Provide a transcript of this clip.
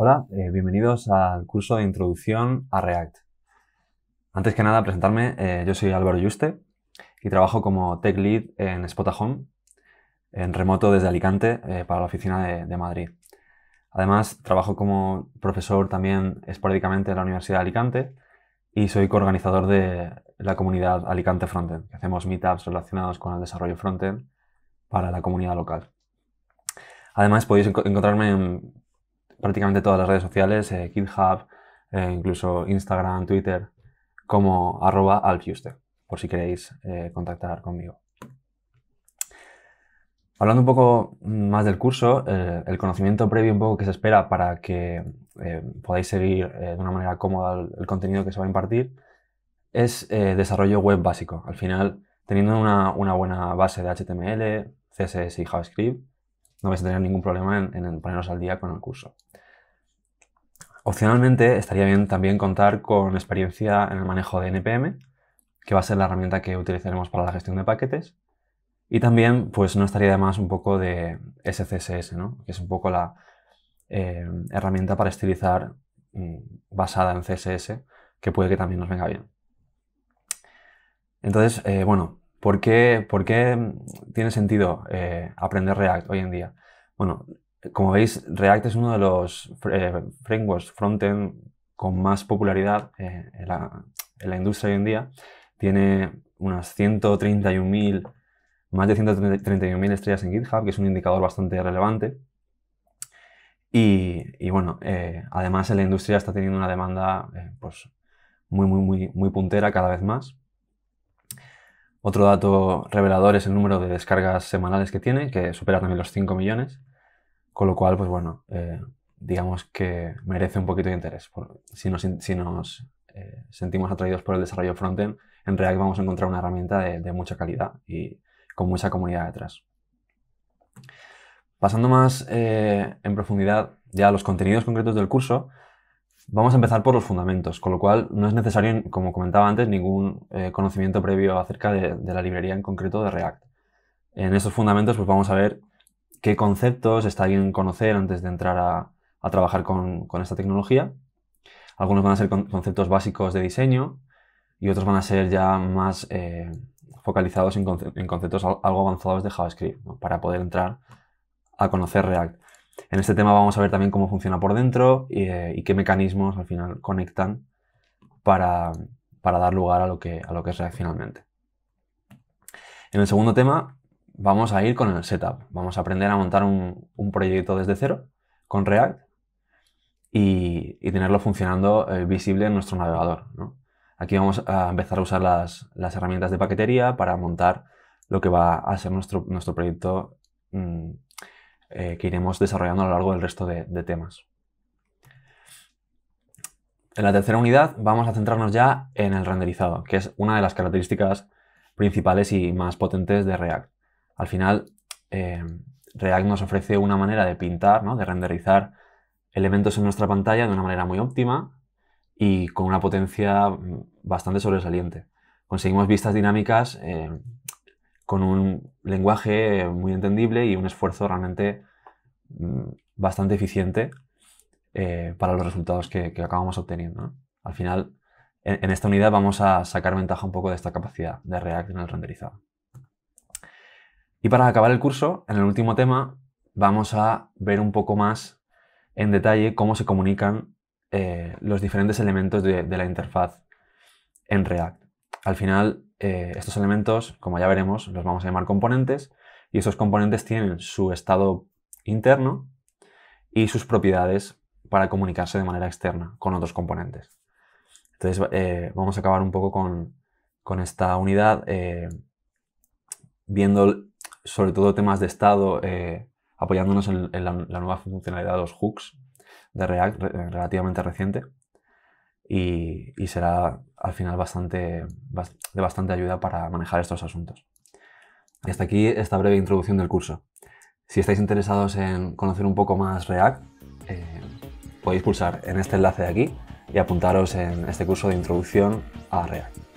Hola, eh, bienvenidos al curso de introducción a React. Antes que nada, presentarme, eh, yo soy Álvaro Yuste y trabajo como Tech Lead en Spotahome, en remoto desde Alicante eh, para la oficina de, Madrid. Además, trabajo como profesor también esporádicamente en la Universidad de Alicante y soy coorganizador de la comunidad Alicante Frontend, que hacemos meetups relacionados con el desarrollo frontend para la comunidad local. Además, podéis encontrarme en prácticamente todas las redes sociales, eh, GitHub, eh, incluso Instagram, Twitter, como arroba alfiuster, por si queréis eh, contactar conmigo. Hablando un poco mm, más del curso, el conocimiento previo un poco que se espera para que podáis seguir de una manera cómoda el, contenido que se va a impartir es desarrollo web básico. Al final, teniendo una buena base de HTML, CSS y JavaScript, no vais a tener ningún problema en, ponernos poneros al día con el curso. Opcionalmente, estaría bien también contar con experiencia en el manejo de NPM, que va a ser la herramienta que utilizaremos para la gestión de paquetes. Y también, pues no estaría de más un poco de SCSS, ¿no? que es un poco la eh, herramienta para estilizar mm, basada en CSS, que puede que también nos venga bien. Entonces, eh, bueno, ¿Por qué, mm, tiene sentido eh, aprender React hoy en día? Bueno, como veis, React es uno de los eh, frameworks frontend con más popularidad eh, en, la, industria hoy en día. Tiene unas 131.000, más de 131.000 estrellas en GitHub, que es un indicador bastante relevante. Y, bueno, además en la industria está teniendo una demanda pues, muy, muy, muy puntera cada vez más. Otro dato revelador es el número de descargas semanales que tiene, que supera también los 5 millones, con lo cual, pues bueno, eh, digamos que merece un poquito de interés. si nos, eh, sentimos atraídos por el desarrollo frontend, en React vamos a encontrar una herramienta de, mucha calidad y con mucha comunidad detrás. Pasando más eh, en profundidad ya a los contenidos concretos del curso, Vamos a empezar por los fundamentos, con lo cual no es necesario, como comentaba antes, ningún eh, conocimiento previo acerca de, la librería en concreto de React. En esos fundamentos pues vamos a ver qué conceptos está bien conocer antes de entrar a, trabajar con, esta tecnología. Algunos van a ser conceptos básicos de diseño y otros van a ser ya más eh, focalizados en, conceptos algo avanzados de JavaScript para poder entrar a conocer React. En este tema vamos a ver también cómo funciona por dentro y, eh, qué mecanismos al final conectan para, dar lugar a lo, que, a lo que es React finalmente. En el segundo tema vamos a ir con el setup. Vamos a aprender a montar un, proyecto desde cero con React y, tenerlo funcionando eh, visible en nuestro navegador. Aquí vamos a empezar a usar las, herramientas de paquetería para montar lo que va a ser nuestro, nuestro proyecto mm, eh, que iremos desarrollando a lo largo del resto de, temas. En la tercera unidad vamos a centrarnos ya en el renderizado, que es una de las características principales y más potentes de React. Al final, eh, React nos ofrece una manera de pintar, de renderizar elementos en nuestra pantalla de una manera muy óptima y con una potencia bastante sobresaliente. Conseguimos vistas dinámicas eh, con un lenguaje muy entendible y un esfuerzo realmente mm, bastante eficiente eh, para los resultados que, acabamos obteniendo. Al final, en, esta unidad vamos a sacar ventaja un poco de esta capacidad de React en el renderizado. Y para acabar el curso, en el último tema, vamos a ver un poco más en detalle cómo se comunican eh, los diferentes elementos de la interfaz en React al final eh, estos elementos, como ya veremos, los vamos a llamar componentes y esos componentes tienen su estado interno y sus propiedades para comunicarse de manera externa con otros componentes. Entonces eh, vamos a acabar un poco con, esta unidad eh, viendo sobre todo temas de estado, apoyándonos en, la, nueva funcionalidad de los hooks de React relativamente reciente y, será al final bastante, de bastante ayuda para manejar estos asuntos. Y hasta aquí esta breve introducción del curso. Si estáis interesados en conocer un poco más React, eh, podéis pulsar en este enlace de aquí y apuntaros en este curso de introducción a React.